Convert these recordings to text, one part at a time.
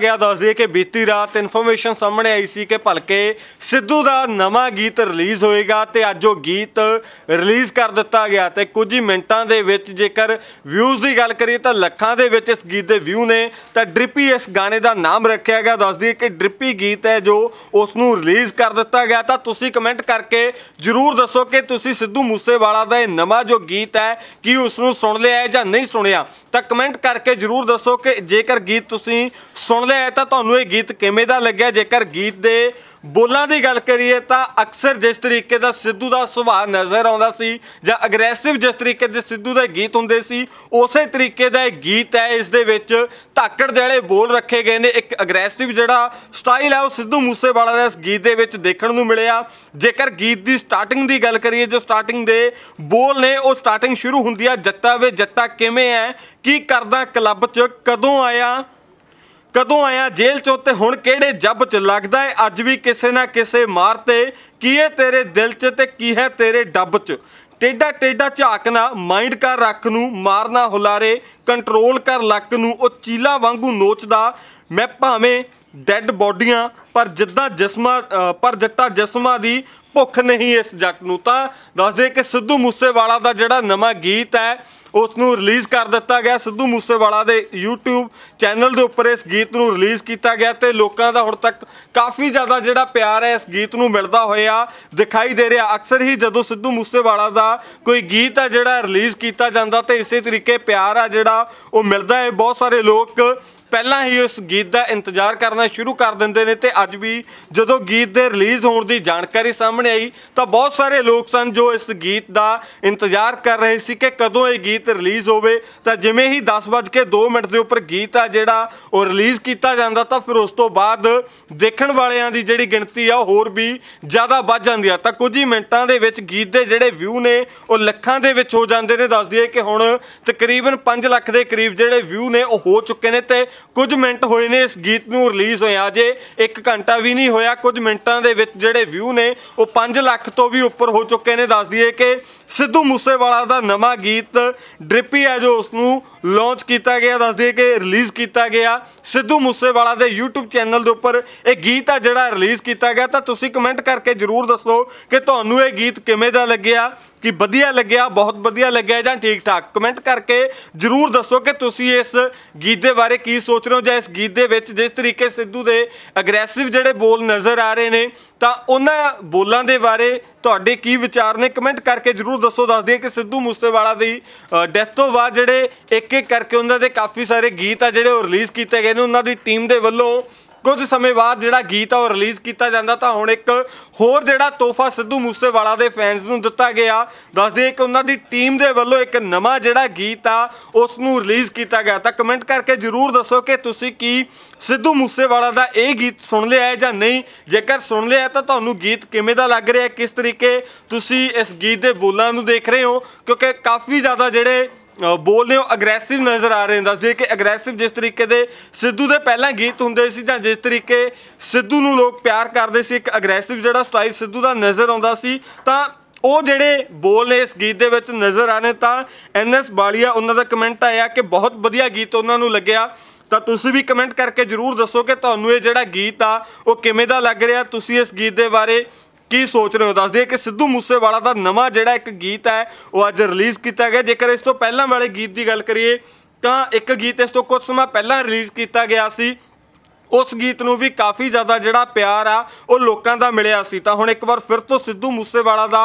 ਗਿਆ ਦੱਸ ਦਈਏ ਕਿ ਬੀਤੀ ਰਾਤ ਇਨਫੋਰਮੇਸ਼ਨ ਸਾਹਮਣੇ ਆਈ ਸੀ ਕਿ ਭਲਕੇ ਸਿੱਧੂ ਦਾ ਨਵਾਂ ਗੀਤ ਰਿਲੀਜ਼ ਹੋਏਗਾ ਤੇ ਅੱਜ ਉਹ ਗੀਤ ਰਿਲੀਜ਼ ਕਰ ਦਿੱਤਾ ਗਿਆ ਤੇ ਕੁਝ ਹੀ ਮਿੰਟਾਂ ਦੇ ਵਿੱਚ ਜੇਕਰ ਵਿਊਜ਼ ਦੀ ਗੱਲ ਕਰੀਏ ਤਾਂ ਲੱਖਾਂ ਦੇ ਵਿੱਚ ਇਸ ਗੀਤ ਦੇ ਵਿਊ ਨੇ ਤਾਂ ਡ੍ਰਿਪੀ ਇਸ ਗਾਣੇ ਦਾ ਨਾਮ ਰੱਖਿਆ ਗਿਆ ਦੱਸ ਦਈਏ ਕਿ ਡ੍ਰਿਪੀ ਗੀਤ ਹੈ ਜੋ ਉਸ ਨੂੰ ਰਿਲੀਜ਼ ਕਰ ਦਿੱਤਾ ਗਿਆ ਤਾਂ ਤੁਸੀਂ ਕਮੈਂਟ ਕਰਕੇ ਜਰੂਰ ਦੱਸੋ ਕਿ ਤੁਸੀਂ ਸਿੱਧੂ ਮੂਸੇਵਾਲਾ ਦਾ ਇਹ ਨਵਾਂ ਜੋ ਗੀਤ ਹੈ ਕੀ ਉਸ ਨੂੰ ਸੁਣ ਲਿਆ ਹੈ ਜਾਂ ਨਹੀਂ ਸੁਣਿਆ ਤਾਂ ਕਮੈਂਟ ਕਰਕੇ ਜਰੂਰ ਦੱਸੋ ਕਿ ਜੇਕਰ ਗੀਤ ਤੁਸੀਂ ਸੁਣ ਲਿਆ ਤਾਂ ਤੁਹਾਨੂੰ ਇਹ ਗੀਤ ਕਿਵੇਂ ਦਾ ਲੱਗਿਆ ਜੇਕਰ ਗੀਤ ਦੇ ਬੋਲਾਂ ਦੀ ਗੱਲ ਕਰੀਏ ਤਾਂ ਅਕਸਰ ਜਿਸ ਤਰੀਕੇ ਦਾ ਸਿੱਧੂ ਦਾ ਸੁਭਾਅ ਨਜ਼ਰ ਆਉਂਦਾ ਸੀ ਜਾਂ ਅਗਰੈਸਿਵ ਜਿਸ ਤਰੀਕੇ ਦੇ ਸਿੱਧੂ ਦੇ ਗੀਤ ਹੁੰਦੇ ਸੀ ਉਸੇ ਤਰੀਕੇ ਦਾ ਇਹ ਗੀਤ ਹੈ ਇਸ ਦੇ ਵਿੱਚ ਧਾਕੜ ਦੇ ਵਾਲੇ ਬੋਲ ਰੱਖੇ ਗਏ ਨੇ ਇੱਕ ਅਗਰੈਸਿਵ ਜਿਹੜਾ ਸਟਾਈਲ ਹੈ ਉਹ ਸਿੱਧੂ ਮੂਸੇਵਾਲਾ ਦੇ ਇਸ ਗੀਤ ਦੇ ਵਿੱਚ ਦੇਖਣ ਨੂੰ ਮਿਲਿਆ ਜੇਕਰ ਗੀਤ ਦੀ ਸਟਾਰਟਿੰਗ ਦੀ ਗੱਲ ਕਰੀਏ ਜੋ ਸਟਾਰਟਿੰਗ ਦੇ ਬੋਲ ਨੇ ਉਹ ਸਟਾਰਟਿੰਗ ਸ਼ੁਰੂ ਹੁੰਦੀ ਹੈ ਜੱਟਾ ਵੇ ਜੱਟਾ ਕਿਵੇਂ ਹੈ ਕੀ ਕਰਦਾ ਕਲੱਬ 'ਚ ਕਦੋਂ ਆਇਆ ਕਦੋਂ ਆਇਆ ਜੇਲ੍ਹ ਚੋਂ ਤੇ ਹੁਣ ਕਿਹੜੇ ਜੱਬ ਚ ਲੱਗਦਾ ਹੈ ਅੱਜ ਵੀ ਕਿਸੇ ਨਾ ਕਿਸੇ ਮਾਰ ਤੇ ਕੀ ਏ ਤੇਰੇ ਦਿਲ ਚ ਤੇ ਕੀ ਹੈ ਤੇਰੇ ਡੱਬ ਚ ਟੇਡਾ ਟੇਡਾ ਝਾਕਣਾ ਮਾਈਂਡ ਕਰ ਰੱਖ ਨੂੰ ਮਾਰਨਾ ਹੁਲਾਰੇ ਕੰਟਰੋਲ ਕਰ ਲੱਕ ਨੂੰ ਉਹ ਚੀਲਾ ਵਾਂਗੂ ਨੋਚਦਾ ਮੈਂ ਭਾਵੇਂ ਡੈੱਡ ਬੋਡੀਆਂ ਪਰ ਜਿੱਦਾਂ ਜਿਸਮਾਂ ਪਰ ਜੱਟਾ ਜਿਸਮਾਂ ਦੀ ਭੁੱਖ ਨਹੀਂ ਇਸ ਜੱਟ ਨੂੰ ਤਾਂ ਦੱਸਦੇ ਕਿ ਸਿੱਧੂ ਮੂਸੇਵਾਲਾ ਦਾ ਜਿਹੜਾ ਨਵਾਂ ਗੀਤ ਹੈ ਉਸ ਨੂੰ ਰਿਲੀਜ਼ ਕਰ ਦਿੱਤਾ ਗਿਆ ਸਿੱਧੂ ਮੂਸੇਵਾਲਾ ਦੇ YouTube ਚੈਨਲ ਦੇ ਉੱਪਰ ਇਸ ਗੀਤ ਨੂੰ ਰਿਲੀਜ਼ ਕੀਤਾ ਗਿਆ ਤੇ ਲੋਕਾਂ ਦਾ ਹੁਣ ਤੱਕ ਕਾਫੀ ਜ਼ਿਆਦਾ ਜਿਹੜਾ ਪਿਆਰ ਹੈ ਇਸ ਗੀਤ ਨੂੰ ਮਿਲਦਾ ਹੋਇਆ ਦਿਖਾਈ ਦੇ ਰਿਹਾ ਅਕਸਰ ਹੀ ਜਦੋਂ ਸਿੱਧੂ ਮੂਸੇਵਾਲਾ ਦਾ ਕੋਈ ਗੀਤ ਆ ਜਿਹੜਾ ਰਿਲੀਜ਼ ਕੀਤਾ ਜਾਂਦਾ ਤੇ ਇਸੇ ਤਰੀਕੇ ਪਿਆਰ ਆ ਜਿਹੜਾ ਉਹ ਮਿਲਦਾ ਹੈ ਬਹੁਤ ਸਾਰੇ ਲੋਕ ਪਹਿਲਾਂ ਹੀ ਉਸ ਗੀਤ ਦਾ ਇੰਤਜ਼ਾਰ ਕਰਨਾ ਸ਼ੁਰੂ ਕਰ ਦਿੰਦੇ ਨੇ ਤੇ ਅੱਜ ਵੀ ਜਦੋਂ ਗੀਤ ਦੇ ਰਿਲੀਜ਼ ਹੋਣ ਦੀ ਜਾਣਕਾਰੀ ਸਾਹਮਣੇ ਆਈ ਤਾਂ ਬਹੁਤ ਸਾਰੇ ਲੋਕ ਸਨ ਜੋ ਇਸ ਗੀਤ ਦਾ ਇੰਤਜ਼ਾਰ ਕਰ ਰਹੇ ਸੀ ਕਿ ਕਦੋਂ ਇਹ ਗੀਤ ਰਿਲੀਜ਼ ਹੋਵੇ ਤਾਂ ਜਿਵੇਂ ਹੀ 10:02 ਮਿੰਟ ਦੇ ਉੱਪਰ ਗੀਤ ਆ ਜਿਹੜਾ ਉਹ ਰਿਲੀਜ਼ ਕੀਤਾ ਜਾਂਦਾ ਤਾਂ ਫਿਰ ਉਸ ਤੋਂ ਬਾਅਦ ਦੇਖਣ ਵਾਲਿਆਂ ਦੀ ਜਿਹੜੀ ਗਿਣਤੀ ਆ ਹੋਰ ਵੀ ਜ਼ਿਆਦਾ ਵੱਧ ਜਾਂਦੀ ਆ ਤਾਂ ਕੁਝ ਹੀ ਮਿੰਟਾਂ ਦੇ ਵਿੱਚ ਗੀਤ ਦੇ ਜਿਹੜੇ ਵਿਊ ਨੇ ਉਹ ਲੱਖਾਂ ਦੇ ਵਿੱਚ ਹੋ ਜਾਂਦੇ ਨੇ ਦੱਸ ਦਈਏ ਕਿ ਹੁਣ ਤਕਰੀਬਨ 5 ਲੱਖ ਦੇ ਕਰੀਬ ਜਿਹੜੇ ਵਿਊ ਨੇ ਉਹ ਹੋ ਚੁੱਕੇ ਨੇ ਤੇ ਕੁਝ ਮਿੰਟ ਹੋਏ ਨੇ ਇਸ ਗੀਤ ਨੂੰ ਰਿਲੀਜ਼ ਹੋਇਆ ਜੇ 1 ਘੰਟਾ ਵੀ ਨਹੀਂ ਹੋਇਆ ਕੁਝ ਮਿੰਟਾਂ ਦੇ ਵਿੱਚ ਜਿਹੜੇ ਵਿਊ ਨੇ ਉਹ 5 ਲੱਖ ਤੋਂ ਵੀ ਉੱਪਰ ਹੋ ਚੁੱਕੇ ਨੇ ਦੱਸ ਦਈਏ ਕਿ ਸਿੱਧੂ ਮੂਸੇਵਾਲਾ ਦਾ ਨਵਾਂ ਗੀਤ ਡ੍ਰਿਪੀ ਹੈ ਜੋ ਉਸ ਨੂੰ ਲਾਂਚ ਕੀਤਾ ਗਿਆ ਦੱਸ ਦਈਏ ਕਿ ਰਿਲੀਜ਼ ਕੀਤਾ ਗਿਆ ਸਿੱਧੂ ਮੂਸੇਵਾਲਾ ਦੇ YouTube ਚੈਨਲ ਦੇ ਉੱਪਰ ਇਹ ਗੀਤ ਆ ਜਿਹੜਾ ਰਿਲੀਜ਼ ਕੀਤਾ ਗਿਆ ਤਾਂ ਤੁਸੀਂ ਕਮੈਂਟ ਕਰਕੇ ਜਰੂਰ ਦੱਸੋ ਕਿ ਤੁਹਾਨੂੰ ਇਹ ਗੀਤ ਕਿਵੇਂ ਦਾ ਲੱਗਿਆ ਕਿ ਵਧੀਆ ਲੱਗਿਆ ਬਹੁਤ ਵਧੀਆ ਲੱਗਿਆ ਜਾਂ ਠੀਕ ਠਾਕ ਕਮੈਂਟ ਕਰਕੇ ਜਰੂਰ ਦੱਸੋ ਕਿ ਤੁਸੀਂ ਇਸ ਗੀਤ ਦੇ ਬਾਰੇ ਕੀ ਸੋਚ ਰਹੇ ਹੋ ਜਾਂ ਇਸ ਗੀਤ ਦੇ ਵਿੱਚ ਜਿਸ ਤਰੀਕੇ ਸਿੱਧੂ ਦੇ ਅਗਰੈਸਿਵ ਜਿਹੜੇ ਬੋਲ ਨਜ਼ਰ ਆ ਰਹੇ ਨੇ ਤਾਂ ਉਹਨਾਂ ਬੋਲਾਂ ਦੇ ਬਾਰੇ ਤੁਹਾਡੇ ਕੀ ਵਿਚਾਰ ਨੇ ਕਮੈਂਟ ਕਰਕੇ ਜਰੂਰ ਦੱਸੋ ਦੱਸ ਦਿਓ ਕਿ ਸਿੱਧੂ ਮੂਸੇਵਾਲਾ ਦੀ ਡੈਥ ਤੋਂ ਬਾਅਦ ਜਿਹੜੇ ਇੱਕ ਇੱਕ ਕਰਕੇ ਉਹਨਾਂ ਦੇ ਕਾਫੀ ਸਾਰੇ ਗੀਤ ਆ ਜਿਹੜੇ ਉਹ ਰਿਲੀਜ਼ ਕੀਤੇ ਗਏ ਨੇ ਉਹਨਾਂ ਦੀ ਟੀਮ ਦੇ ਵੱਲੋਂ ਕੁਝ ਸਮੇਂ ਬਾਅਦ ਜਿਹੜਾ ਗੀਤ ਆ ਉਹ ਰਿਲੀਜ਼ ਕੀਤਾ ਜਾਂਦਾ ਤਾਂ ਹੁਣ ਇੱਕ ਹੋਰ ਜਿਹੜਾ ਤੋਹਫਾ ਸਿੱਧੂ ਮੂਸੇਵਾਲਾ ਦੇ ਫੈਨਸ ਨੂੰ ਦਿੱਤਾ ਗਿਆ ਦੱਸਦੇ ਕਿ ਉਹਨਾਂ ਦੀ ਟੀਮ ਦੇ ਵੱਲੋਂ ਇੱਕ ਨਵਾਂ ਜਿਹੜਾ ਗੀਤ ਆ ਉਸ ਨੂੰ ਰਿਲੀਜ਼ ਕੀਤਾ ਗਿਆ ਤਾਂ ਕਮੈਂਟ ਕਰਕੇ ਜਰੂਰ ਦੱਸੋ ਕਿ ਤੁਸੀਂ ਕੀ ਸਿੱਧੂ ਮੂਸੇਵਾਲਾ ਦਾ ਇਹ ਗੀਤ ਸੁਣ ਲਿਆ ਹੈ ਜਾਂ ਨਹੀਂ ਜੇਕਰ ਸੁਣ ਲਿਆ ਤਾਂ ਤੁਹਾਨੂੰ ਗੀਤ ਕਿਵੇਂ ਦਾ ਲੱਗ ਰਿਹਾ ਕਿਸ ਤਰੀਕੇ ਤੁਸੀਂ ਇਸ ਗੀਤ ਦੇ ਬੋਲਾਂ ਨੂੰ ਦੇਖ ਰਹੇ ਹੋ ਕਿਉਂਕਿ ਕਾਫੀ ਜ਼ਿਆਦਾ ਜਿਹੜੇ ਬੋਲ ਰਹੇ ਹੋ ਅਗਰੈਸਿਵ ਨਜ਼ਰ ਆ ਰਹੇ ਨੇ ਦੱਸਦੇ ਕਿ ਅਗਰੈਸਿਵ ਜਿਸ ਤਰੀਕੇ ਦੇ ਸਿੱਧੂ ਦੇ ਪਹਿਲਾਂ ਗੀਤ ਹੁੰਦੇ ਸੀ ਜਾਂ ਜਿਸ ਤਰੀਕੇ ਸਿੱਧੂ ਨੂੰ ਲੋਕ ਪਿਆਰ ਕਰਦੇ ਸੀ ਇੱਕ ਅਗਰੈਸਿਵ ਜਿਹੜਾ ਸਟਾਈਲ ਸਿੱਧੂ ਦਾ ਨਜ਼ਰ ਆਉਂਦਾ ਸੀ ਤਾਂ ਉਹ ਜਿਹੜੇ ਬੋਲ ਨੇ ਇਸ ਗੀਤ ਦੇ ਵਿੱਚ ਨਜ਼ਰ ਰਹੇ ਤਾਂ ਐਨਐਸ ਬਾਲੀਆ ਉਹਨਾਂ ਦਾ ਕਮੈਂਟ ਆਇਆ ਕਿ ਬਹੁਤ ਵਧੀਆ ਗੀਤ ਉਹਨਾਂ ਨੂੰ ਲੱਗਿਆ ਤਾਂ ਤੁਸੀਂ ਵੀ ਕਮੈਂਟ ਕਰਕੇ ਜਰੂਰ ਦੱਸੋ ਕਿ ਤੁਹਾਨੂੰ ਇਹ ਜਿਹੜਾ ਗੀਤ ਆ ਉਹ ਕਿਵੇਂ ਦਾ ਲੱਗ ਰਿਹਾ ਤੁਸੀਂ ਇਸ ਗੀਤ ਦੇ ਬਾਰੇ ਕੀ ਸੋਚ ਰਹੇ ਹੋ ਦੱਸ ਦਿਓ ਕਿ ਸਿੱਧੂ ਮੂਸੇਵਾਲਾ ਦਾ ਨਵਾਂ ਜਿਹੜਾ ਇੱਕ ਗੀਤ ਹੈ ਉਹ ਅੱਜ ਰਿਲੀਜ਼ ਕੀਤਾ ਗਿਆ ਜੇਕਰ ਇਸ ਤੋਂ ਪਹਿਲਾਂ ਵਾਲੇ ਗੀਤ ਦੀ ਗੱਲ ਕਰੀਏ ਤਾਂ ਇੱਕ ਗੀਤ ਇਸ ਤੋਂ ਕੁਝ ਸਮਾਂ ਪਹਿਲਾਂ ਰਿਲੀਜ਼ ਕੀਤਾ ਗਿਆ ਸੀ ਉਸ ਗੀਤ ਨੂੰ ਵੀ ਕਾਫੀ ਜ਼ਿਆਦਾ ਜਿਹੜਾ ਪਿਆਰ ਆ ਉਹ ਲੋਕਾਂ ਦਾ ਮਿਲਿਆ ਸੀ ਤਾਂ ਹੁਣ ਇੱਕ ਵਾਰ ਫਿਰ ਤੋਂ ਸਿੱਧੂ ਮੂਸੇਵਾਲਾ ਦਾ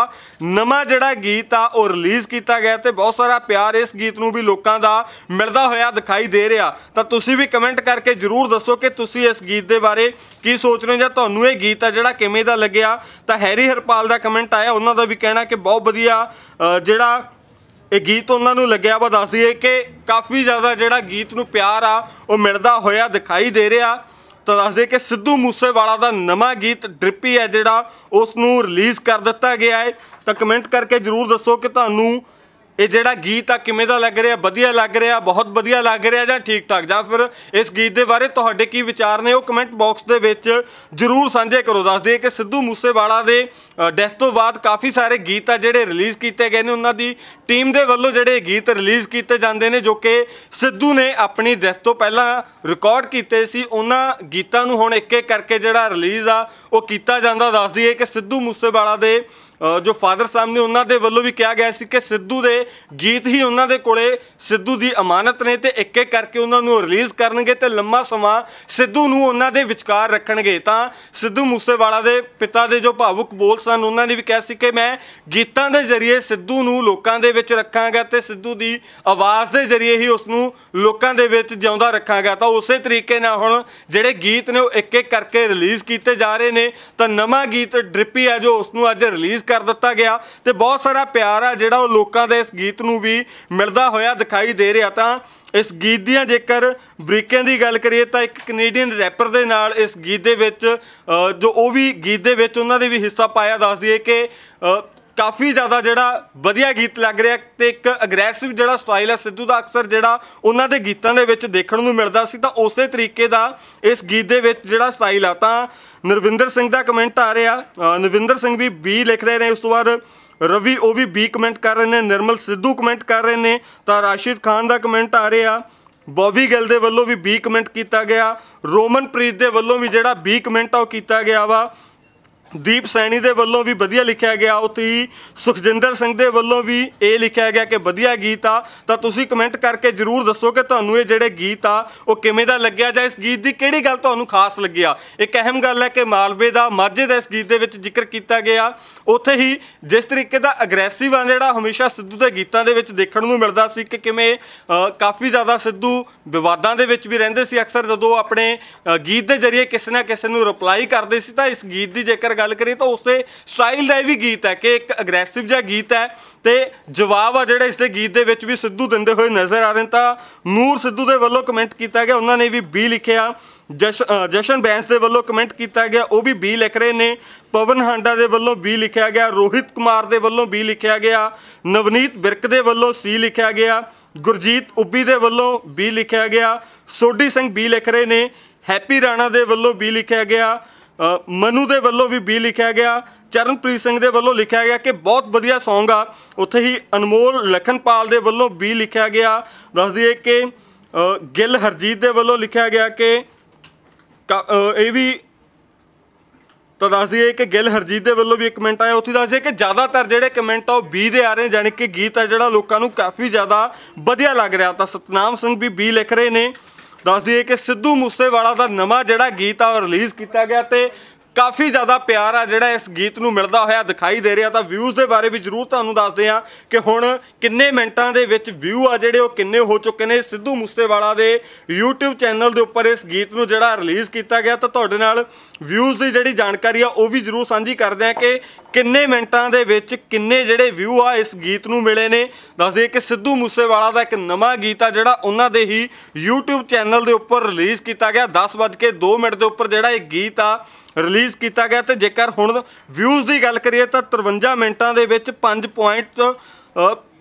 ਨਵਾਂ ਜਿਹੜਾ ਗੀਤ ਆ ਉਹ ਰਿਲੀਜ਼ ਕੀਤਾ ਗਿਆ ਤੇ ਬਹੁਤ ਸਾਰਾ ਪਿਆਰ ਇਸ ਗੀਤ ਨੂੰ ਵੀ ਲੋਕਾਂ ਦਾ ਮਿਲਦਾ ਹੋਇਆ ਦਿਖਾਈ ਦੇ ਰਿਹਾ ਤਾਂ ਤੁਸੀਂ ਵੀ ਕਮੈਂਟ ਕਰਕੇ ਜਰੂਰ ਦੱਸੋ ਕਿ ਤੁਸੀਂ ਇਸ ਗੀਤ ਦੇ ਬਾਰੇ ਕੀ ਸੋਚ ਰਹੇ ਹੋ ਜਾਂ ਤੁਹਾਨੂੰ ਇਹ ਗੀਤ ਆ ਜਿਹੜਾ ਕਿਵੇਂ ਦਾ ਲੱਗਿਆ ਤਾਂ ਹੈਰੀ ਹਰਪਾਲ ਦਾ ਕਮੈਂਟ ਆਇਆ ਉਹਨਾਂ ਦਾ ਵੀ ਕਹਿਣਾ ਕਿ ਬਹੁਤ ਵਧੀਆ ਜਿਹੜਾ ਇਹ ਗੀਤ ਉਹਨਾਂ ਨੂੰ ਲੱਗਿਆ ਵਾ ਦੱਸ ਦਈਏ ਕਿ ਕਾਫੀ ਜ਼ਿਆਦਾ ਜਿਹੜਾ ਗੀਤ ਨੂੰ ਪਿਆਰ ਆ ਉਹ ਮਿਲਦਾ ਹੋਇਆ ਦਿਖਾਈ ਦੇ ਰਿਹਾ ਤਾਂ ਦੱਸ ਦੇ ਕਿ ਸਿੱਧੂ ਮੂਸੇਵਾਲਾ ਦਾ ਨਵਾਂ ਗੀਤ ਡ੍ਰਿਪੀ ਹੈ ਜਿਹੜਾ ਉਸ ਨੂੰ ਰਿਲੀਜ਼ ਕਰ ਦਿੱਤਾ ਗਿਆ ਹੈ ਤਾਂ ਕਮੈਂਟ ਕਰਕੇ ਜਰੂਰ ਦੱਸੋ ਕਿ ਤੁਹਾਨੂੰ ਇਹ ਜਿਹੜਾ ਗੀਤ ਆ ਕਿਵੇਂ ਦਾ ਲੱਗ ਰਿਹਾ ਵਧੀਆ ਲੱਗ ਰਿਹਾ ਬਹੁਤ ਵਧੀਆ ਲੱਗ ਰਿਹਾ ਜਾਂ ਠੀਕ ਠਾਕ ਜਾਂ ਫਿਰ ਇਸ ਗੀਤ ਦੇ ਬਾਰੇ ਤੁਹਾਡੇ ਕੀ ਵਿਚਾਰ ਨੇ ਉਹ ਕਮੈਂਟ ਬਾਕਸ ਦੇ ਵਿੱਚ ਜਰੂਰ ਸਾਂਝੇ ਕਰੋ ਦੱਸ ਦਿਓ ਕਿ ਸਿੱਧੂ ਮੂਸੇਵਾਲਾ ਦੇ ਡੈਥ ਤੋਂ ਬਾਅਦ ਕਾਫੀ ਸਾਰੇ ਗੀਤ ਆ ਜਿਹੜੇ ਰਿਲੀਜ਼ ਕੀਤੇ ਗਏ ਨੇ ਉਹਨਾਂ ਦੀ ਟੀਮ ਦੇ ਵੱਲੋਂ ਜਿਹੜੇ ਗੀਤ ਰਿਲੀਜ਼ ਕੀਤੇ ਜਾਂਦੇ ਨੇ ਜੋ ਕਿ ਸਿੱਧੂ ਨੇ ਆਪਣੀ ਡੈਥ ਤੋਂ ਪਹਿਲਾਂ ਰਿਕਾਰਡ ਕੀਤੇ ਸੀ ਉਹਨਾਂ ਗੀਤਾਂ ਨੂੰ ਹੁਣ ਇੱਕ ਇੱਕ ਕਰਕੇ ਜਿਹੜਾ ਰਿਲੀਜ਼ ਆ ਉਹ ਕੀਤਾ ਜਾਂਦਾ ਦੱਸ ਦਿਓ ਕਿ ਸਿੱਧੂ ਮੂਸੇਵਾਲਾ ਦੇ ਜੋ ਫਾਦਰ ਸਾਹਿਬ ਨੇ ਉਹਨਾਂ ਦੇ ਵੱਲੋਂ ਵੀ ਕਿਹਾ ਗਿਆ ਸੀ ਕਿ ਸਿੱਧੂ ਦੇ ਗੀਤ ਹੀ ਉਹਨਾਂ ਦੇ ਕੋਲੇ ਸਿੱਧੂ ਦੀ ਅਮਾਨਤ ਨੇ ਤੇ ਇੱਕ ਇੱਕ ਕਰਕੇ ਉਹਨਾਂ ਨੂੰ ਰਿਲੀਜ਼ ਕਰਨਗੇ ਤੇ ਲੰਮਾ ਸਮਾਂ ਸਿੱਧੂ ਨੂੰ ਉਹਨਾਂ ਦੇ ਵਿਚਕਾਰ ਰੱਖਣਗੇ ਤਾਂ ਸਿੱਧੂ ਮੂਸੇਵਾਲਾ ਦੇ ਪਿਤਾ ਦੇ ਜੋ ਭਾਵੁਕ ਬੋਲ ਸਨ ਉਹਨਾਂ ਨੇ ਵੀ ਕਿਹਾ ਸੀ ਕਿ ਮੈਂ ਗੀਤਾਂ ਦੇ ਜ਼ਰੀਏ ਸਿੱਧੂ ਨੂੰ ਲੋਕਾਂ ਦੇ ਵਿੱਚ ਰੱਖਾਂਗਾ ਤੇ ਸਿੱਧੂ ਦੀ ਆਵਾਜ਼ ਦੇ ਜ਼ਰੀਏ ਹੀ ਉਸ ਨੂੰ ਲੋਕਾਂ ਦੇ ਵਿੱਚ ਜਿਉਂਦਾ ਰੱਖਾਂਗਾ ਤਾਂ ਉਸੇ ਤਰੀਕੇ ਨਾਲ ਹੁਣ ਜਿਹੜੇ ਗੀਤ ਨੇ ਉਹ ਇੱਕ ਇੱਕ ਕਰਕੇ ਰਿਲੀਜ਼ ਕੀਤੇ ਜਾ ਰਹੇ ਨੇ ਤਾਂ ਨਵਾਂ ਗੀਤ ਡ੍ਰਿਪੀ ਹੈ ਜੋ ਉਸ ਨੂੰ ਅੱਜ ਰਿਲੀਜ਼ ਕਰ ਦਿੱਤਾ ਗਿਆ ਤੇ ਬਹੁਤ ਸਾਰਾ ਪਿਆਰ ਆ ਜਿਹੜਾ ਉਹ ਲੋਕਾਂ ਦੇ ਇਸ ਗੀਤ ਨੂੰ ਵੀ ਮਿਲਦਾ ਹੋਇਆ ਦਿਖਾਈ ਦੇ ਰਿਹਾ ਤਾਂ ਇਸ ਗੀਤ ਦੀਆਂ ਜੇਕਰ ਬਰੀਕਾਂ ਦੀ ਗੱਲ ਕਰੀਏ ਤਾਂ ਇੱਕ ਕੈਨੇਡੀਅਨ ਰੈਪਰ ਦੇ ਨਾਲ ਇਸ ਗੀਤ ਦੇ ਵਿੱਚ ਜੋ ਉਹ ਵੀ ਗੀਤ ਦੇ ਵਿੱਚ ਉਹਨਾਂ ਦੇ ਵੀ ਹਿੱਸਾ ਪਾਇਆ ਦੱਸ ਦਈਏ ਕਿ ਕਾਫੀ ਜ਼ਿਆਦਾ ਜਿਹੜਾ ਵਧੀਆ ਗੀਤ ਲੱਗ ਰਿਹਾ ਤੇ ਇੱਕ ਅਗਰੈਸਿਵ ਜਿਹੜਾ ਸਟਾਈਲ ਹੈ ਸਿੱਧੂ ਦਾ ਅਕਸਰ ਜਿਹੜਾ ਉਹਨਾਂ ਦੇ ਗੀਤਾਂ ਦੇ ਵਿੱਚ ਦੇਖਣ ਨੂੰ ਮਿਲਦਾ ਸੀ ਤਾਂ ਉਸੇ ਤਰੀਕੇ ਦਾ ਇਸ ਗੀਤ ਦੇ ਵਿੱਚ ਜਿਹੜਾ ਸਟਾਈਲ ਆ ਤਾਂ ਨਰਵਿੰਦਰ ਸਿੰਘ ਦਾ ਕਮੈਂਟ ਆ ਰਿਹਾ ਨਰਵਿੰਦਰ ਸਿੰਘ ਵੀ ਬੀ ਲਿਖ ਰਹੇ ਨੇ ਉਸ ਤੋਂ ਬਾਅਦ ਰਵੀ ਉਹ ਵੀ ਬੀ ਕਮੈਂਟ ਕਰ ਰਹੇ ਨੇ ਨਿਰਮਲ ਸਿੱਧੂ ਕਮੈਂਟ ਕਰ ਰਹੇ ਨੇ ਤਾਂ ਰਾਸ਼ਿਦ ਖਾਨ ਦਾ ਕਮੈਂਟ ਆ ਰਿਹਾ ਬੋਵੀ ਗੱਲ ਦੇ ਵੱਲੋਂ ਵੀ ਬੀ ਕਮੈਂਟ ਕੀਤਾ ਗਿਆ ਰੋਮਨ ਪ੍ਰੀਤ ਦੇ ਵੱਲੋਂ ਵੀ ਜਿਹੜਾ ਬੀ ਕਮੈਂਟ ਆ ਉਹ ਕੀਤਾ ਗਿਆ ਵਾ ਦੀਪ ਸੈਣੀ ਦੇ ਵੱਲੋਂ ਵੀ ਵਧੀਆ ਲਿਖਿਆ ਗਿਆ ਉਤੀ ਸੁਖਜਿੰਦਰ ਸਿੰਘ ਦੇ ਵੱਲੋਂ ਵੀ ਇਹ ਲਿਖਿਆ ਗਿਆ ਕਿ ਵਧੀਆ ਗੀਤ ਆ ਤਾਂ ਤੁਸੀਂ ਕਮੈਂਟ ਕਰਕੇ ਜਰੂਰ ਦੱਸੋ ਕਿ ਤੁਹਾਨੂੰ ਇਹ ਜਿਹੜੇ ਗੀਤ ਆ ਉਹ ਕਿਵੇਂ ਦਾ ਲੱਗਿਆ ਜਾਂ ਇਸ ਗੀਤ ਦੀ ਕਿਹੜੀ ਗੱਲ ਤੁਹਾਨੂੰ ਖਾਸ ਲੱਗਿਆ ਇੱਕ ਅਹਿਮ ਗੱਲ ਹੈ ਕਿ ਮਾਲਵੇ ਦਾ ਮਾਝੇ ਦਾ ਇਸ ਗੀਤ ਦੇ ਵਿੱਚ ਜ਼ਿਕਰ ਕੀਤਾ ਗਿਆ ਉੱਥੇ ਹੀ ਜਿਸ ਤਰੀਕੇ ਦਾ ਅਗਰੈਸਿਵ ਆ ਜਿਹੜਾ ਹਮੇਸ਼ਾ ਸਿੱਧੂ ਦੇ ਗੀਤਾਂ ਦੇ ਵਿੱਚ ਦੇਖਣ ਨੂੰ ਮਿਲਦਾ ਸੀ ਕਿ ਕਿਵੇਂ ਕਾਫੀ ਜ਼ਿਆਦਾ ਸਿੱਧੂ ਵਿਵਾਦਾਂ ਦੇ ਵਿੱਚ ਵੀ ਰਹਿੰਦੇ ਸੀ ਅਕਸਰ ਜਦੋਂ ਆਪਣੇ ਗੀਤ ਦੇ ਜ਼ਰੀਏ ਕਿਸੇ ਨਾ ਕਿਸੇ ਨੂੰ ਰਿਪਲਾਈ ਕਰਦੇ ਸੀ ਤਾਂ ਇਸ ਗੀਤ ਦੀ ਜੇਕਰ ਗੱਲ ਕਰੀਏ ਤਾਂ ਉਸੇ ਸਟਾਈਲ ਦਾ ਇਹ ਵੀ ਗੀਤ ਹੈ ਕਿ ਇੱਕ ਅਗਰੈਸਿਵ ਜਿਹਾ ਗੀਤ ਹੈ ਤੇ ਜਵਾਬ ਆ ਜਿਹੜਾ ਇਸ ਦੇ ਗੀਤ ਦੇ ਵਿੱਚ ਵੀ ਸਿੱਧੂ ਦਿੰਦੇ ਹੋਏ ਨਜ਼ਰ ਆ ਰਹੇ ਤਾਂ ਨੂਰ ਸਿੱਧੂ ਦੇ ਵੱਲੋਂ ਕਮੈਂਟ ਕੀਤਾ ਗਿਆ ਉਹਨਾਂ ਨੇ ਵੀ ਬੀ ਲਿਖਿਆ ਜਸ਼ਨ ਬੈਂਸ ਦੇ ਵੱਲੋਂ ਕਮੈਂਟ ਕੀਤਾ ਗਿਆ ਉਹ ਵੀ ਬੀ ਲਿਖ ਰਹੇ ਨੇ ਪਵਨ ਹਾਂਡਾ ਦੇ ਵੱਲੋਂ ਬੀ ਲਿਖਿਆ ਗਿਆ ਰੋਹਿਤ ਕੁਮਾਰ ਦੇ ਵੱਲੋਂ ਬੀ ਲਿਖਿਆ ਗਿਆ ਨਵਨੀਤ ਬਿਰਕ ਦੇ ਵੱਲੋਂ ਸੀ ਲਿਖਿਆ ਗਿਆ ਗੁਰਜੀਤ ਉੱਬੀ ਦੇ ਵੱਲੋਂ ਬੀ ਲਿਖਿਆ ਗਿਆ ਸੋਢੀ ਸਿੰਘ ਬੀ ਲਿਖ ਰਹੇ ਨੇ ਹੈਪੀ ਰਾਣਾ ਦੇ ਵੱਲੋਂ ਬੀ ਲਿਖਿਆ ਗਿਆ ਮਨੂ ਦੇ ਵੱਲੋਂ ਵੀ ਬੀ ਲਿਖਿਆ ਗਿਆ ਚਰਨਪ੍ਰੀਤ ਸਿੰਘ ਦੇ ਵੱਲੋਂ ਲਿਖਿਆ ਗਿਆ ਕਿ ਬਹੁਤ ਵਧੀਆ Song ਆ ਉੱਥੇ ਹੀ ਅਨਮੋਲ ਲਖਨਪਾਲ ਦੇ ਵੱਲੋਂ ਬੀ ਲਿਖਿਆ ਗਿਆ ਦੱਸ ਦਈਏ ਕਿ ਗਿੱਲ ਹਰਜੀਤ ਦੇ ਵੱਲੋਂ ਲਿਖਿਆ ਗਿਆ ਕਿ ਇਹ ਵੀ ਤਾਂ ਦੱਸ ਦਈਏ ਕਿ ਗਿੱਲ ਹਰਜੀਤ ਦੇ ਵੱਲੋਂ ਵੀ ਇੱਕ ਕਮੈਂਟ ਆਇਆ ਉੱਥੇ ਦੱਸ ਦਈਏ ਕਿ ਜ਼ਿਆਦਾਤਰ ਜਿਹੜੇ ਕਮੈਂਟ ਆ ਉਹ ਬੀ ਦੇ ਆ ਰਹੇ ਨੇ ਕਿ ਗੀਤ ਆ ਜਿਹੜਾ ਲੋਕਾਂ ਨੂੰ ਕਾਫੀ ਜ਼ਿਆਦਾ ਵਧੀਆ ਲੱਗ ਰਿਹਾ ਤਾਂ ਸਤਨਾਮ ਸਿੰਘ ਵੀ ਬੀ ਲਿਖ ਰਹੇ ਨੇ ਦੱਸ ਦਈਏ ਕਿ ਸਿੱਧੂ ਮੂਸੇਵਾਲਾ ਦਾ ਨਵਾਂ ਜਿਹੜਾ ਗੀਤ ਆ ਉਹ ਰਿਲੀਜ਼ ਕੀਤਾ ਗਿਆ ਤੇ ਕਾਫੀ ਜ਼ਿਆਦਾ ਪਿਆਰ ਆ ਜਿਹੜਾ ਇਸ ਗੀਤ ਨੂੰ ਮਿਲਦਾ ਹੋਇਆ ਦਿਖਾਈ ਦੇ ਰਿਹਾ ਤਾਂ ਵਿਊਜ਼ ਦੇ ਬਾਰੇ ਵੀ ਜ਼ਰੂਰ ਤੁਹਾਨੂੰ ਦੱਸਦੇ ਆ ਕਿ ਹੁਣ ਕਿੰਨੇ ਮਿੰਟਾਂ ਦੇ ਵਿੱਚ ਵਿਊ ਆ ਜਿਹੜੇ ਉਹ ਕਿੰਨੇ ਹੋ ਚੁੱਕੇ ਨੇ ਸਿੱਧੂ ਮੂਸੇਵਾਲਾ ਦੇ YouTube ਚੈਨਲ ਦੇ ਉੱਪਰ ਇਸ ਗੀਤ ਨੂੰ ਜਿਹੜਾ ਰਿਲੀਜ਼ ਕੀਤਾ ਗਿਆ ਤਾਂ ਤੁਹਾਡੇ ਨਾਲ ਵਿਊਜ਼ ਦੀ ਜਿਹੜੀ ਜਾਣਕਾਰੀ ਆ ਉਹ ਵੀ ਜ਼ਰੂਰ ਸਾਂਝੀ ਕਰਦੇ ਆ ਕਿ ਕਿੰਨੇ ਮਿੰਟਾਂ ਦੇ ਵਿੱਚ ਕਿੰਨੇ ਜਿਹੜੇ ਵਿਊ ਆ ਇਸ ਗੀਤ ਨੂੰ ਮਿਲੇ ਨੇ ਦੱਸ ਦਈਏ ਕਿ ਸਿੱਧੂ ਮੂਸੇਵਾਲਾ ਦਾ ਇੱਕ ਨਵਾਂ ਗੀਤ ਆ ਜਿਹੜਾ ਉਹਨਾਂ ਦੇ ਹੀ YouTube ਚੈਨਲ ਦੇ ਉੱਪਰ ਰਿਲੀਜ਼ ਕੀਤਾ ਗਿਆ 10:02 ਮਿੰਟ ਦੇ ਉੱਪਰ ਜਿਹੜਾ ਇਹ ਗੀਤ ਆ ਰਿਲੀਜ਼ ਕੀਤਾ ਗਿਆ ਤੇ ਜੇਕਰ ਹੁਣ ਵਿਊਜ਼ ਦੀ ਗੱਲ ਕਰੀਏ ਤਾਂ 53 ਮਿੰਟਾਂ ਦੇ ਵਿੱਚ 5 ਪੁਆਇੰਟ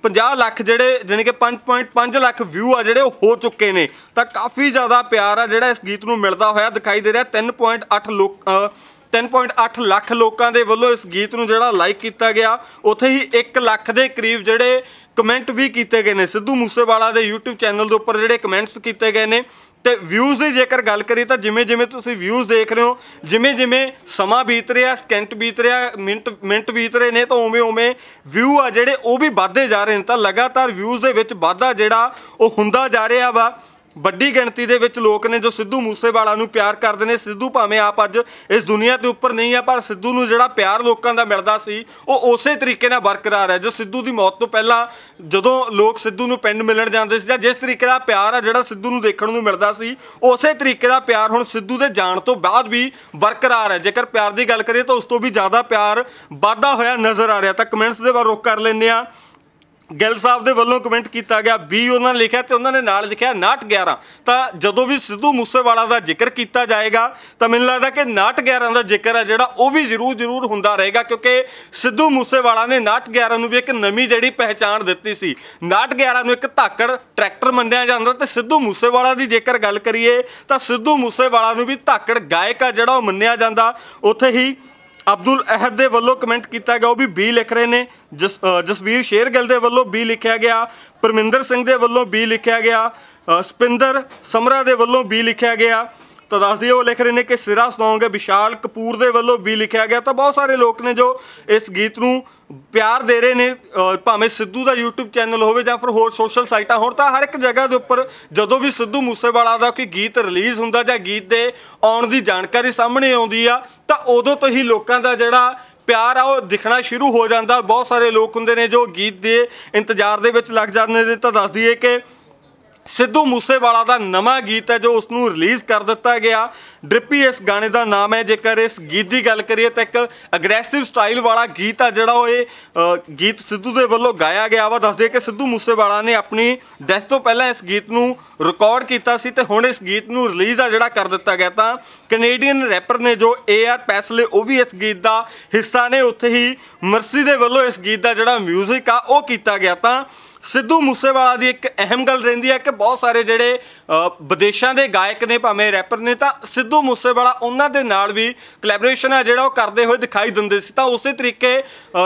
50 ਲੱਖ ਜਿਹੜੇ ਜਾਨੀ ਕਿ 5.5 ਲੱਖ ਵਿਊ ਆ ਜਿਹੜੇ ਹੋ ਚੁੱਕੇ ਨੇ ਤਾਂ ਕਾਫੀ ਜ਼ਿਆਦਾ ਪਿਆਰ ਆ ਜਿਹੜਾ ਇਸ ਗੀਤ ਨੂੰ ਮਿਲਦਾ ਹੋਇਆ ਦਿਖਾਈ ਦੇ ਰਿਹਾ 3.8 ਲੋਕ 3.8 ਲੱਖ ਲੋਕਾਂ ਦੇ ਵੱਲੋਂ ਇਸ ਗੀਤ ਨੂੰ ਜਿਹੜਾ ਲਾਈਕ ਕੀਤਾ ਗਿਆ ਉੱਥੇ ਹੀ 1 ਲੱਖ ਦੇ ਕਰੀਬ ਜਿਹੜੇ ਕਮੈਂਟ ਵੀ ਕੀਤੇ ਗਏ ਨੇ ਸਿੱਧੂ ਮੂਸੇਵਾਲਾ ਦੇ YouTube ਚੈਨਲ ਦੇ ਉੱਪਰ ਜਿਹੜੇ ਕਮੈਂਟਸ ਕੀਤੇ ਗਏ ਨੇ ਤੇ ਵਿਊਜ਼ ਦੀ ਜੇਕਰ ਗੱਲ ਕਰੀ ਤਾਂ ਜਿਵੇਂ ਜਿਵੇਂ ਤੁਸੀਂ ਵਿਊਜ਼ ਦੇਖ ਰਹੇ ਹੋ ਜਿਵੇਂ ਜਿਵੇਂ ਸਮਾਂ ਬੀਤ ਰਿਹਾ ਸਕਿੰਟ ਬੀਤ ਰਿਹਾ ਮਿੰਟ ਮਿੰਟ ਬੀਤ ਰਹੇ ਨੇ ਤਾਂ ਉਵੇਂ ਉਵੇਂ ਵਿਊ ਆ ਜਿਹੜੇ ਉਹ ਵੀ ਵਧਦੇ ਜਾ ਰਹੇ ਨੇ ਤਾਂ ਲਗਾਤਾਰ ਵਿਊਜ਼ ਦੇ ਵਿੱਚ ਵਾਧਾ ਜਿਹੜਾ ਉਹ ਹੁੰਦਾ ਜਾ ਰਿਹਾ ਵਾ ਵੱਡੀ ਗਿਣਤੀ ਦੇ ਵਿੱਚ ਲੋਕ ਨੇ ਜੋ ਸਿੱਧੂ ਮੂਸੇਵਾਲਾ ਨੂੰ ਪਿਆਰ ਕਰਦੇ ਨੇ ਸਿੱਧੂ ਭਾਵੇਂ ਆਪ ਅੱਜ ਇਸ ਦੁਨੀਆ ਦੇ ਉੱਪਰ ਨਹੀਂ ਆ ਪਰ ਸਿੱਧੂ ਨੂੰ ਜਿਹੜਾ ਪਿਆਰ ਲੋਕਾਂ ਦਾ ਮਿਲਦਾ ਸੀ ਉਹ ਉਸੇ ਤਰੀਕੇ ਨਾਲ ਬਰਕਰਾਰ ਹੈ ਜੋ ਸਿੱਧੂ ਦੀ ਮੌਤ ਤੋਂ ਪਹਿਲਾਂ ਜਦੋਂ ਲੋਕ ਸਿੱਧੂ ਨੂੰ ਪਿੰਡ ਮਿਲਣ ਜਾਂਦੇ ਸੀ ਜਾਂ ਜਿਸ ਤਰੀਕੇ ਦਾ ਪਿਆਰ ਆ ਜਿਹੜਾ ਸਿੱਧੂ ਨੂੰ ਦੇਖਣ ਨੂੰ ਮਿਲਦਾ ਸੀ ਉਸੇ ਤਰੀਕੇ ਦਾ ਪਿਆਰ ਹੁਣ ਸਿੱਧੂ ਦੇ ਜਾਣ ਤੋਂ ਬਾਅਦ ਵੀ ਬਰਕਰਾਰ ਹੈ ਜੇਕਰ ਪਿਆਰ ਦੀ ਗੱਲ ਕਰੀਏ ਤਾਂ ਉਸ ਤੋਂ ਵੀ ਜ਼ਿਆਦਾ ਪਿਆਰ ਵਾਧਾ ਹੋਇਆ ਨਜ਼ਰ ਆ ਰਿਹਾ ਤਾਂ ਕਮੈਂਟਸ ਦੇ ਬਾਰੇ ਰੋਕ ਕਰ ਲੈਂਦੇ ਆ ਗਿੱਲ ਸਾਹਿਬ ਦੇ ਵੱਲੋਂ ਕਮੈਂਟ ਕੀਤਾ ਗਿਆ ਵੀ ਉਹਨਾਂ ਨੇ ਲਿਖਿਆ ਤੇ ਉਹਨਾਂ ਨੇ ਨਾਲ ਲਿਖਿਆ 11 ਤਾਂ ਜਦੋਂ ਵੀ ਸਿੱਧੂ ਮੂਸੇਵਾਲਾ ਦਾ ਜ਼ਿਕਰ ਕੀਤਾ ਜਾਏਗਾ ਤਾਂ ਮੈਨੂੰ ਲੱਗਦਾ ਕਿ 11 ਦਾ ਜ਼ਿਕਰ ਹੈ ਜਿਹੜਾ ਉਹ ਵੀ ਜ਼ਰੂਰ ਜ਼ਰੂਰ ਹੁੰਦਾ ਰਹੇਗਾ ਕਿਉਂਕਿ ਸਿੱਧੂ ਮੂਸੇਵਾਲਾ ਨੇ 11 ਨੂੰ ਵੀ ਇੱਕ ਨਵੀਂ ਜਿਹੜੀ ਪਹਿਚਾਣ ਦਿੱਤੀ ਸੀ 11 ਨੂੰ ਇੱਕ ਧਾਕੜ ਟਰੈਕਟਰ ਮੰਨਿਆ ਜਾਂਦਾ ਤੇ ਸਿੱਧੂ ਮੂਸੇਵਾਲਾ ਦੀ ਜੇਕਰ ਗੱਲ ਕਰੀਏ ਤਾਂ ਸਿੱਧੂ ਮੂਸੇਵਾਲਾ ਨੂੰ ਵੀ ਧਾਕੜ ਗਾਇਕ ਆ ਜਿਹੜਾ ਉਹ ਮੰਨਿਆ ਜਾਂਦਾ ਉੱਥੇ ਹੀ ਅਬਦੁਲ ਅਹਿਦ ਦੇ ਵੱਲੋਂ ਕਮੈਂਟ ਕੀਤਾ ਗਿਆ ਉਹ ਵੀ ਬੀ ਲਿਖ ਰਹੇ ਨੇ ਜਸਵੀਰ ਸ਼ੇਰਗਿੱਲ ਦੇ ਵੱਲੋਂ ਬੀ ਲਿਖਿਆ ਗਿਆ ਪਰਮਿੰਦਰ ਸਿੰਘ ਦੇ ਵੱਲੋਂ ਬੀ ਲਿਖਿਆ ਗਿਆ ਸਪਿੰਦਰ ਸਮਰਾ ਦੇ ਵੱਲੋਂ ਬੀ ਲਿਖਿਆ ਗਿਆ ਤਾਂ ਦੱਸ ਦਿਓ ਉਹ ਲਿਖ ਰਹੇ ਨੇ ਕਿ ਸਿਰਾ ਸੌਂਗ ਹੈ ਵਿਸ਼ਾਲ ਕਪੂਰ ਦੇ ਵੱਲੋਂ ਵੀ ਲਿਖਿਆ ਗਿਆ ਤਾਂ ਬਹੁਤ ਸਾਰੇ ਲੋਕ ਨੇ ਜੋ ਇਸ ਗੀਤ ਨੂੰ ਪਿਆਰ ਦੇ ਰਹੇ ਨੇ ਭਾਵੇਂ ਸਿੱਧੂ ਦਾ YouTube ਚੈਨਲ ਹੋਵੇ ਜਾਂ ਫਿਰ ਹੋਰ ਸੋਸ਼ਲ ਸਾਈਟਾਂ ਹੋਰ ਤਾਂ ਹਰ ਇੱਕ ਜਗ੍ਹਾ ਦੇ ਉੱਪਰ ਜਦੋਂ ਵੀ ਸਿੱਧੂ ਮੂਸੇਵਾਲਾ ਦਾ ਕੋਈ ਗੀਤ ਰਿਲੀਜ਼ ਹੁੰਦਾ ਜਾਂ ਗੀਤ ਦੇ ਆਉਣ ਦੀ ਜਾਣਕਾਰੀ ਸਾਹਮਣੇ ਆਉਂਦੀ ਆ ਤਾਂ ਉਦੋਂ ਤੋਂ ਹੀ ਲੋਕਾਂ ਦਾ ਜਿਹੜਾ ਪਿਆਰ ਆ ਉਹ ਦਿਖਣਾ ਸ਼ੁਰੂ ਹੋ ਜਾਂਦਾ ਬਹੁਤ ਸਾਰੇ ਲੋਕ ਹੁੰਦੇ ਨੇ ਜੋ ਗੀਤ ਦੇ ਇੰਤਜ਼ਾਰ ਦੇ ਵਿੱਚ ਲੱਗ ਜਾਂਦੇ ਨੇ ਤਾਂ ਦੱਸ ਦਈਏ ਕਿ ਸਿੱਧੂ ਮੂਸੇਵਾਲਾ ਦਾ ਨਵਾਂ ਗੀਤ ਹੈ ਜੋ ਉਸ ਨੂੰ ਰਿਲੀਜ਼ ਕਰ ਦਿੱਤਾ ਗਿਆ ਡ੍ਰਿਪੀ ਇਸ ਗਾਣੇ ਦਾ ਨਾਮ ਹੈ ਜੇਕਰ ਇਸ ਗੀਤ ਦੀ ਗੱਲ ਕਰੀਏ ਤਾਂ ਇੱਕ ਅਗਰੈਸਿਵ ਸਟਾਈਲ ਵਾਲਾ ਗੀਤ ਆ ਜਿਹੜਾ ਉਹ ਇਹ ਗੀਤ ਸਿੱਧੂ ਦੇ ਵੱਲੋਂ ਗਾਇਆ ਗਿਆ ਵਾ ਦੱਸਦੇ ਕਿ ਸਿੱਧੂ ਮੂਸੇਵਾਲਾ ਨੇ ਆਪਣੀ ਡੈਥ ਤੋਂ ਪਹਿਲਾਂ ਇਸ ਗੀਤ ਨੂੰ ਰਿਕਾਰਡ ਕੀਤਾ ਸੀ ਤੇ ਹੁਣ ਇਸ ਗੀਤ ਨੂੰ ਰਿਲੀਜ਼ ਆ ਜਿਹੜਾ ਕਰ ਦਿੱਤਾ ਗਿਆ ਤਾਂ ਕੈਨੇਡੀਅਨ ਰੈਪਰ ਨੇ ਜੋ ਏਆਰ ਪੈਸਲੇ ਉਹ ਵੀ ਇਸ ਗੀਤ ਦਾ ਹਿੱਸਾ ਨੇ ਉੱਥੇ ਹੀ ਮਰਸੀ ਦੇ ਵੱਲੋਂ ਇਸ ਗੀਤ ਦਾ ਜਿਹੜਾ ਮਿਊਜ਼ਿਕ ਆ ਉਹ ਕੀਤਾ ਗਿਆ ਤਾਂ ਸਿੱਧੂ ਮੂਸੇਵਾਲਾ ਦੀ ਇੱਕ ਅਹਿਮ ਗੱਲ ਰਹਿੰਦੀ ਹੈ ਕਿ ਬਹੁਤ ਸਾਰੇ ਜਿਹੜੇ ਵਿਦੇਸ਼ਾਂ ਦੇ ਗਾਇਕ ਨੇ ਭਾਵੇਂ ਰੈਪਰ ਨੇ ਤਾਂ ਸਿੱਧੂ ਮੂਸੇਵਾਲਾ ਉਹਨਾਂ ਦੇ ਨਾਲ ਵੀ ਕੋਲੈਬੋਰੇਸ਼ਨ ਹੈ ਜਿਹੜਾ ਉਹ ਕਰਦੇ ਹੋਏ ਦਿਖਾਈ ਦਿੰਦੇ ਸੀ ਤਾਂ ਉਸੇ ਤਰੀਕੇ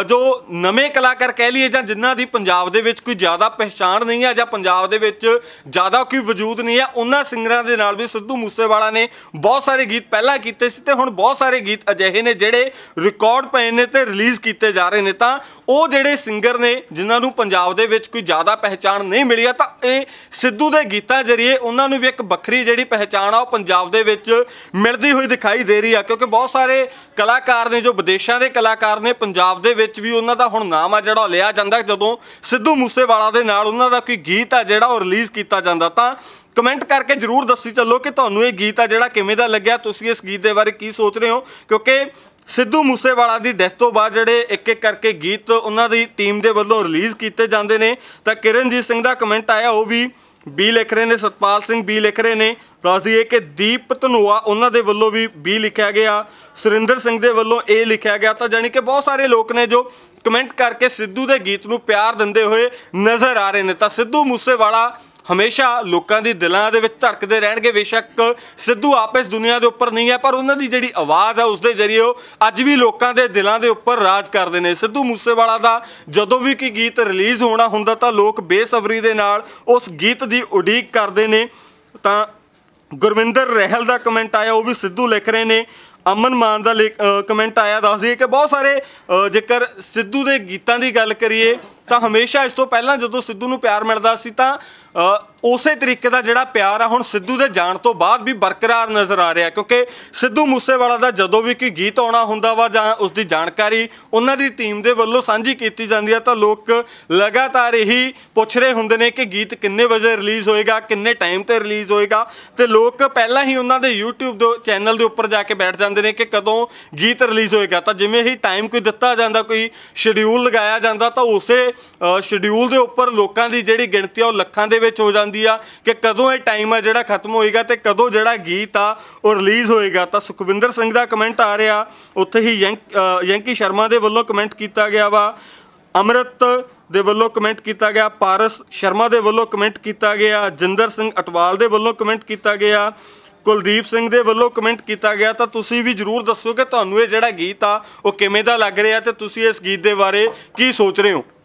ਜੋ ਨਵੇਂ ਕਲਾਕਾਰ ਕਹਿ ਲਈਏ ਜਾਂ ਜਿਨ੍ਹਾਂ ਦੀ ਪੰਜਾਬ ਦੇ ਵਿੱਚ ਕੋਈ ਜ਼ਿਆਦਾ ਪਛਾਣ ਨਹੀਂ ਹੈ ਜਾਂ ਪੰਜਾਬ ਦੇ ਵਿੱਚ ਜ਼ਿਆਦਾ ਕੋਈ ਵਜੂਦ ਨਹੀਂ ਹੈ ਉਹਨਾਂ ਸਿੰਗਰਾਂ ਦੇ ਨਾਲ ਵੀ ਸਿੱਧੂ ਮੂਸੇਵਾਲਾ ਨੇ ਬਹੁਤ ਸਾਰੇ ਗੀਤ ਪਹਿਲਾਂ ਕੀਤੇ ਸੀ ਤੇ ਹੁਣ ਬਹੁਤ ਸਾਰੇ ਗੀਤ ਅਜਿਹੇ ਨੇ ਜਿਹੜੇ ਰਿਕਾਰਡ ਪਏ ਨੇ ਤੇ ਰਿਲੀਜ਼ ਕੀਤੇ ਜਾ ਰਹੇ ਨੇ ਤਾਂ ਉਹ ਜਿਹੜੇ ਸਿੰਗਰ ਨੇ ਜਿਨ੍ਹਾਂ ਨੂੰ ਪੰਜਾਬ ਦੇ ਵਿੱਚ ਕੋਈ ਜ਼ਿਆਦਾ ਪਹਿਚਾਣ ਨਹੀਂ ਮਿਲੀ ਆ ਤਾਂ ਇਹ ਸਿੱਧੂ ਦੇ ਗੀਤਾਂ ਜਰੀਏ ਉਹਨਾਂ ਨੂੰ ਵੀ ਇੱਕ ਵੱਖਰੀ ਜਿਹੜੀ ਪਹਿਚਾਣ ਆ ਉਹ ਪੰਜਾਬ ਦੇ ਵਿੱਚ ਮਿਲਦੀ ਹੋਈ ਦਿਖਾਈ ਦੇ ਰਹੀ ਆ ਕਿਉਂਕਿ ਬਹੁਤ ਸਾਰੇ ਕਲਾਕਾਰ ਨੇ ਜੋ ਵਿਦੇਸ਼ਾਂ ਦੇ ਕਲਾਕਾਰ ਨੇ ਪੰਜਾਬ ਦੇ ਵਿੱਚ ਵੀ ਉਹਨਾਂ ਦਾ ਹੁਣ ਨਾਮ ਆ ਜਿਹੜਾ ਲਿਆ ਜਾਂਦਾ ਜਦੋਂ ਸਿੱਧੂ ਮੂਸੇਵਾਲਾ ਦੇ ਨਾਲ ਉਹਨਾਂ ਦਾ ਕੋਈ ਗੀਤ ਆ ਜਿਹੜਾ ਉਹ ਰਿਲੀਜ਼ ਕੀਤਾ ਜਾਂਦਾ ਤਾਂ ਕਮੈਂਟ ਕਰਕੇ ਜਰੂਰ ਦੱਸੀ ਚੱਲੋ ਕਿ ਤੁਹਾਨੂੰ ਇਹ ਗੀਤ ਆ ਜਿਹੜਾ ਕਿਵੇਂ ਦਾ ਲੱਗਿਆ ਤੁਸੀਂ ਇਸ ਗੀਤ ਦੇ ਬਾਰੇ ਕੀ ਸੋਚ ਰਹੇ ਹੋ ਕਿਉਂਕਿ ਸਿੱਧੂ ਮੂਸੇਵਾਲਾ ਦੀ ਡੈਥ ਤੋਂ ਬਾਅਦ ਜਿਹੜੇ ਇੱਕ ਇੱਕ ਕਰਕੇ ਗੀਤ ਉਹਨਾਂ ਦੀ ਟੀਮ ਦੇ ਵੱਲੋਂ ਰਿਲੀਜ਼ ਕੀਤੇ ਜਾਂਦੇ ਨੇ ਤਾਂ ਕਿਰਨਜੀਤ ਸਿੰਘ ਦਾ ਕਮੈਂਟ ਆਇਆ ਉਹ ਵੀ ਬੀ ਲਿਖ ਰਹੇ ਨੇ ਸਤਪਾਲ ਸਿੰਘ ਬੀ ਲਿਖ ਰਹੇ ਨੇ ਦੱਸ ਹੈ ਕਿ ਦੀਪ ਧਨੂਆ ਉਹਨਾਂ ਦੇ ਵੱਲੋਂ ਵੀ ਬੀ ਲਿਖਿਆ ਗਿਆ ਸੁਰਿੰਦਰ ਸਿੰਘ ਦੇ ਵੱਲੋਂ ਏ ਲਿਖਿਆ ਗਿਆ ਤਾਂ ਜਾਨੀ ਕਿ ਬਹੁਤ ਸਾਰੇ ਲੋਕ ਨੇ ਜੋ ਕਮੈਂਟ ਕਰਕੇ ਸਿੱਧੂ ਦੇ ਗੀਤ ਨੂੰ ਪਿਆਰ ਦਿੰਦੇ ਹੋਏ ਨਜ਼ਰ ਆ ਰਹੇ ਨੇ ਤਾਂ ਸਿੱਧੂ ਮੂਸੇਵਾਲਾ ਹਮੇਸ਼ਾ ਲੋਕਾਂ ਦੇ ਦਿਲਾਂ ਦੇ ਵਿੱਚ ਧੜਕਦੇ ਰਹਿਣਗੇ ਬੇਸ਼ੱਕ ਸਿੱਧੂ ਆਪ ਇਸ ਦੁਨੀਆ ਦੇ ਉੱਪਰ ਨਹੀਂ ਹੈ ਪਰ ਉਹਨਾਂ ਦੀ ਜਿਹੜੀ ਆਵਾਜ਼ ਹੈ ਉਸ ਦੇ ਜ਼ਰੀਏ ਉਹ ਅੱਜ ਵੀ ਲੋਕਾਂ ਦੇ ਦਿਲਾਂ ਦੇ ਉੱਪਰ ਰਾਜ ਕਰਦੇ ਨੇ ਸਿੱਧੂ ਮੂਸੇਵਾਲਾ ਦਾ ਜਦੋਂ ਵੀ ਕੋਈ ਗੀਤ ਰਿਲੀਜ਼ ਹੋਣਾ ਹੁੰਦਾ ਤਾਂ ਲੋਕ ਬੇਸਬਰੀ ਦੇ ਨਾਲ ਉਸ ਗੀਤ ਦੀ ਉਡੀਕ ਕਰਦੇ ਨੇ ਤਾਂ ਗੁਰਵਿੰਦਰ ਰਹਿਲ ਦਾ ਕਮੈਂਟ ਆਇਆ ਉਹ ਵੀ ਸਿੱਧੂ ਲਿਖ ਰਹੇ ਨੇ ਅਮਨ ਮਾਨ ਦਾ ਕਮੈਂਟ ਆਇਆ ਦੱਸਦੀ ਹੈ ਕਿ ਬਹੁਤ ਸਾਰੇ ਜੇਕਰ ਸਿੱਧੂ ਦੇ ਗੀਤਾਂ ਦੀ ਗੱਲ ਕਰੀਏ ਤਾਂ ਹਮੇਸ਼ਾ ਇਸ ਤੋਂ ਪਹਿਲਾਂ ਜਦੋਂ ਸਿੱਧੂ ਨੂੰ ਪਿਆਰ ਮਿਲਦਾ ਸੀ ਤਾਂ ਉਸੇ ਤਰੀਕੇ ਦਾ ਜਿਹੜਾ ਪਿਆਰ ਆ ਹੁਣ ਸਿੱਧੂ ਦੇ ਜਾਣ ਤੋਂ ਬਾਅਦ ਵੀ ਬਰਕਰਾਰ ਨਜ਼ਰ ਆ ਰਿਹਾ ਕਿਉਂਕਿ ਸਿੱਧੂ ਮੂਸੇਵਾਲਾ ਦਾ ਜਦੋਂ ਵੀ ਕੋਈ ਗੀਤ ਆਉਣਾ ਹੁੰਦਾ ਵਾ ਜਾਂ ਉਸ ਦੀ ਜਾਣਕਾਰੀ ਉਹਨਾਂ ਦੀ ਟੀਮ ਦੇ ਵੱਲੋਂ ਸਾਂਝੀ ਕੀਤੀ ਜਾਂਦੀ ਆ ਤਾਂ ਲੋਕ ਲਗਾਤਾਰ ਇਹੀ ਪੁੱਛ ਰਹੇ ਹੁੰਦੇ ਨੇ ਕਿ ਗੀਤ ਕਿੰਨੇ ਵਜੇ ਰਿਲੀਜ਼ ਹੋਏਗਾ ਕਿੰਨੇ ਟਾਈਮ ਤੇ ਰਿਲੀਜ਼ ਹੋਏਗਾ ਤੇ ਲੋਕ ਪਹਿਲਾਂ ਹੀ ਉਹਨਾਂ ਦੇ YouTube ਦੇ ਚੈਨਲ ਦੇ ਉੱਪਰ ਜਾ ਕੇ ਬੈਠ ਜਾਂਦੇ ਨੇ ਕਿ ਕਦੋਂ ਗੀਤ ਰਿਲੀਜ਼ ਹੋਏਗਾ ਤਾਂ ਜਿਵੇਂ ਹੀ ਟਾਈਮ ਕੋਈ ਦਿੱਤਾ ਜਾਂਦਾ ਕੋਈ ਸ਼ਡਿਊਲ ਲਗਾਇਆ ਜਾਂਦਾ ਤਾਂ ਉਸੇ ਸ਼ਡਿਊਲ ਦੇ ਉੱਪਰ ਲੋਕਾਂ ਦੀ ਜਿਹੜੀ ਗਿਣਤੀ ਆ ਉਹ ਲੱਖਾਂ ਦੇ ਵਿੱਚ ਹੋ ਜਾਂਦੀ ਜਾਂਦੀ ਆ ਕਿ ਕਦੋਂ ਇਹ ਟਾਈਮ ਆ ਜਿਹੜਾ ਖਤਮ ਹੋਏਗਾ ਤੇ ਕਦੋਂ ਜਿਹੜਾ ਗੀਤ ਆ ਉਹ ਰਿਲੀਜ਼ ਹੋਏਗਾ ਤਾਂ ਸੁਖਵਿੰਦਰ ਸਿੰਘ ਦਾ ਕਮੈਂਟ ਆ ਰਿਹਾ ਉੱਥੇ ਹੀ ਯੰਕੀ ਸ਼ਰਮਾ ਦੇ ਵੱਲੋਂ ਕਮੈਂਟ ਕੀਤਾ ਗਿਆ ਵਾ ਅਮਰਤ ਦੇ ਵੱਲੋਂ ਕਮੈਂਟ ਕੀਤਾ ਗਿਆ ਪਾਰਸ ਸ਼ਰਮਾ ਦੇ ਵੱਲੋਂ ਕਮੈਂਟ ਕੀਤਾ ਗਿਆ ਜਿੰਦਰ ਸਿੰਘ ਅਟਵਾਲ ਦੇ ਵੱਲੋਂ ਕਮੈਂਟ ਕੀਤਾ ਗਿਆ ਕੁਲਦੀਪ ਸਿੰਘ ਦੇ ਵੱਲੋਂ ਕਮੈਂਟ ਕੀਤਾ ਗਿਆ ਤਾਂ ਤੁਸੀਂ ਵੀ ਜਰੂਰ ਦੱਸੋ ਕਿ ਤੁਹਾਨੂੰ ਇਹ ਜਿਹੜਾ ਗੀਤ ਆ ਉਹ ਕਿਵੇਂ ਦਾ ਲੱਗ ਰਿਹਾ ਤੇ ਤੁਸੀਂ ਇਸ ਗੀਤ ਦੇ ਬਾਰੇ ਕੀ ਸੋਚ ਰਹੇ ਹੋ